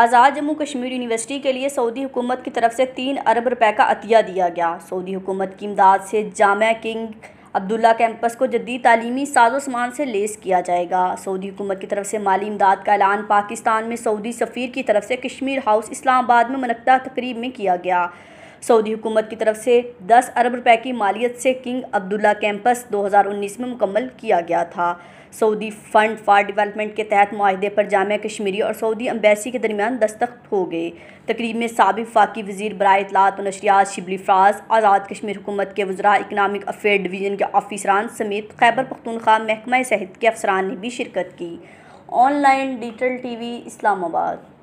आज़ाद Jammu Kashmir university के लिए Saudi हुकूमत की तरफ से तीन अरब रुपए का अतिया दिया गया सऊदी हुकूमत की इमदाद से जामा किंग अब्दुल्ला कैंपस को जदीद तलीमी साजो सामान से लेस किया जाएगा सऊदी हुकूमत की तरफ से माली इमदाद का ऐलान पाकिस्तान में सऊदी सफ़ीर की तरफ से कश्मीर हाउस इस्लामाबाद में मनकदा तकरीब में किया गया सऊदी हुकूमत की तरफ से 10 अरब रुपए की मालियत से किंग अब्दुल्ला कैंपस 2019 में मुकम्मल किया गया था सऊदी फ़ंड फॉर डेवलपमेंट के तहत माहदे पर जाम कश्मीरी और सऊदी अम्बेसी के दरमियान दस्तखत हो गए तकरीब में सबक फाकी वजीर बर इतलात नशरियात शिबली फ्राज आज़ाद कश्मीर हुकूमत के वजरा इकनॉमिक अफेयर डिवीज़न के ऑफिसरान समेत खैबर पख्तूनख्वा महकमा सेहत के अफसरान ने भी शिरकत की online digital T V Islamabad